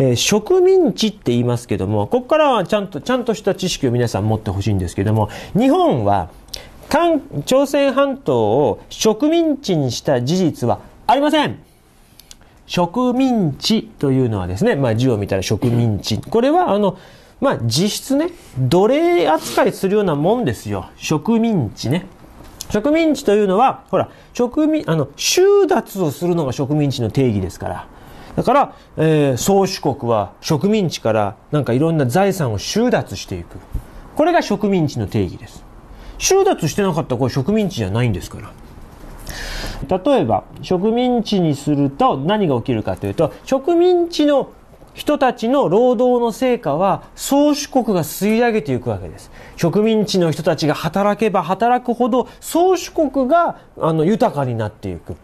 えー、植民地って言いますけども、ここからはちゃんと、ちゃんとした知識を皆さん持ってほしいんですけども、日本は、朝鮮半島を植民地にした事実はありません植民地というのはですね、まあ字を見たら植民地。これはあの、まあ実質ね、奴隷扱いするようなもんですよ。植民地ね。植民地というのは、ほら、植民、あの、収奪をするのが植民地の定義ですから。だから、えー、宗主国は植民地からなんかいろんな財産を収奪していく。これが植民地の定義です。収奪してなかったらこれ植民地じゃないんですから。例えば、植民地にすると何が起きるかというと、植民地の人たちの労働の成果は宗主国が吸い上げていくわけです。植民地の人たちが働けば働くほど宗主国があの豊かになっていく。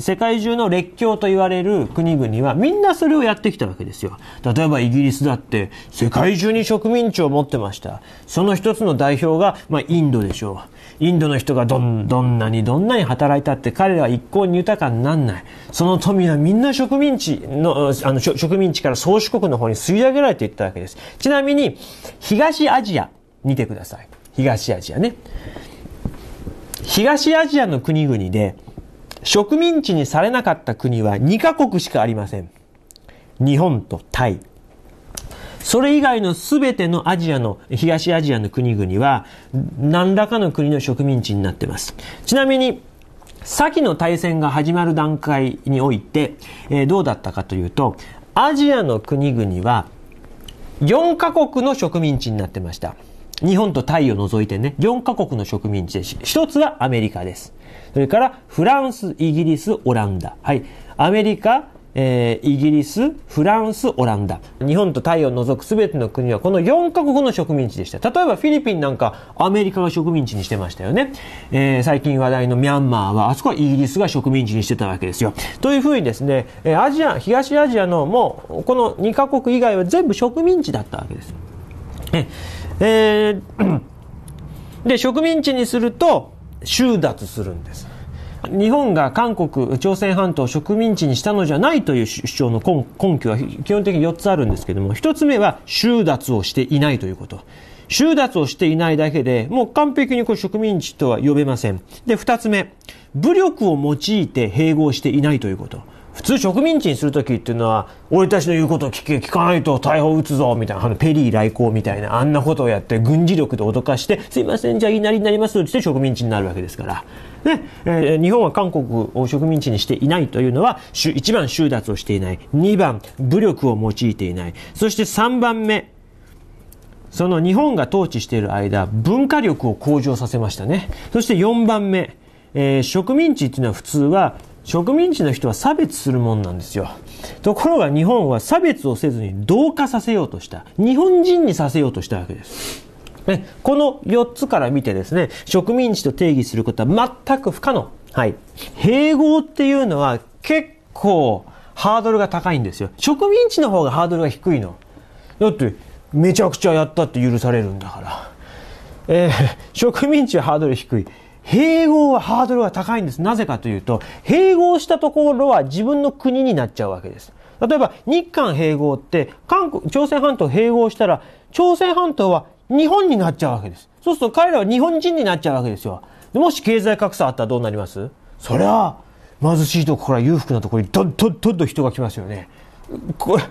世界中の列強と言われる国々はみんなそれをやってきたわけですよ。例えばイギリスだって世界中に植民地を持ってました。その一つの代表が、まあ、インドでしょう。インドの人がどん、どんなにどんなに働いたって彼らは一向に豊かになんない。その富はみんな植民地の、あの、植民地から宗主国の方に吸い上げられていったわけです。ちなみに、東アジア、見てください。東アジアね。東アジアの国々で、植民地にされなかった国は2カ国しかありません。日本とタイ。それ以外の全てのアジアの、東アジアの国々は、何らかの国の植民地になっています。ちなみに、先の大戦が始まる段階において、えー、どうだったかというと、アジアの国々は4カ国の植民地になってました。日本とタイを除いてね、4カ国の植民地で、一つはアメリカです。それからフランス、イギリス、オランダ。はい。アメリカ、えー、イギリス、フランス、オランダ。日本とタイを除く全ての国はこの4カ国の植民地でした。例えばフィリピンなんかアメリカが植民地にしてましたよね。えー、最近話題のミャンマーはあそこはイギリスが植民地にしてたわけですよ。というふうにですね、えアジア、東アジアのもうこの2カ国以外は全部植民地だったわけです。ええー、で植民地にすると収奪するんです日本が韓国朝鮮半島を植民地にしたのじゃないという主張の根拠は基本的に4つあるんですけども1つ目は収奪をしていないということ収奪をしていないだけでもう完璧にこ植民地とは呼べませんで2つ目武力を用いて併合していないということ普通植民地にする時っていうのは俺たちの言うことを聞け聞かないと逮捕撃つぞみたいなあのペリー来航みたいなあんなことをやって軍事力で脅かしてすいませんじゃあ言いなりになりますとして植民地になるわけですから。ねえー、日本は韓国を植民地にしていないというのは1番収奪をしていない2番武力を用いていないそして3番目その日本が統治している間文化力を向上させましたねそして4番目、えー、植民地っていうのは普通は植民地の人は差別するもんなんですよ。ところが日本は差別をせずに同化させようとした。日本人にさせようとしたわけです。ね、この4つから見てですね、植民地と定義することは全く不可能。はい。併合っていうのは結構ハードルが高いんですよ。植民地の方がハードルが低いの。だって、めちゃくちゃやったって許されるんだから。えー、植民地はハードル低い。併合はハードルが高いんです。なぜかというと、併合したところは自分の国になっちゃうわけです。例えば、日韓併合って、韓国、朝鮮半島併合したら、朝鮮半島は日本になっちゃうわけです。そうすると彼らは日本人になっちゃうわけですよ。もし経済格差あったらどうなりますそりゃ、貧しいとこから裕福なところにどんどんどんどん人が来ますよね。これ、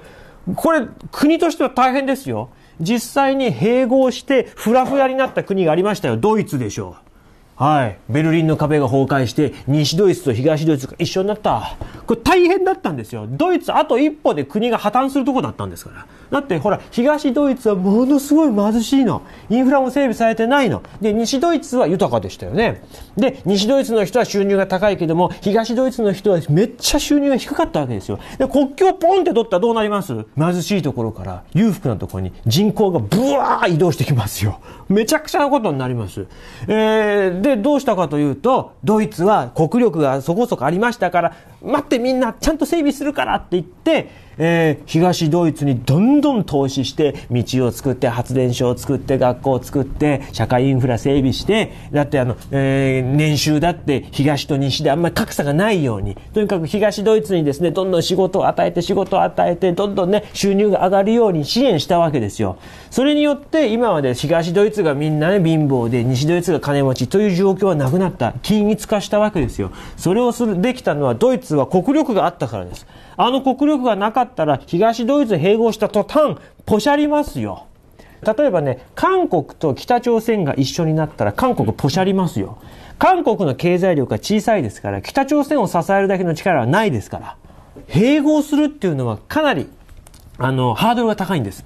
これ、国としては大変ですよ。実際に併合して、ふらふらになった国がありましたよ。ドイツでしょう。はい、ベルリンの壁が崩壊して西ドイツと東ドイツが一緒になったこれ大変だったんですよドイツあと一歩で国が破綻するとこだったんですからだってほら東ドイツはものすごい貧しいのインフラも整備されてないので西ドイツは豊かでしたよねで西ドイツの人は収入が高いけども東ドイツの人はめっちゃ収入が低かったわけですよで国境をポンって取ったらどうなります貧しいところから裕福なところに人口がブワー移動してきますよめちゃくちゃなことになります、えーで、どうしたかというと、ドイツは国力がそこそこありましたから、待ってみんなちゃんと整備するからって言って、えー、東ドイツにどんどん投資して道を作って発電所を作って学校を作って社会インフラ整備してだってあの、えー、年収だって東と西であんまり格差がないようにとにかく東ドイツにですねどんどん仕事を与えて仕事を与えてどんどんね収入が上がるように支援したわけですよそれによって今はね東ドイツがみんなね貧乏で西ドイツが金持ちという状況はなくなった均一化したわけですよそれをするできたのはドイツは国力があったからです。あの国力がなかったら東ドイツ併合した途端、ポシャりますよ。例えばね、韓国と北朝鮮が一緒になったら韓国ポシャりますよ。韓国の経済力が小さいですから、北朝鮮を支えるだけの力はないですから、併合するっていうのはかなり、あの、ハードルが高いんです。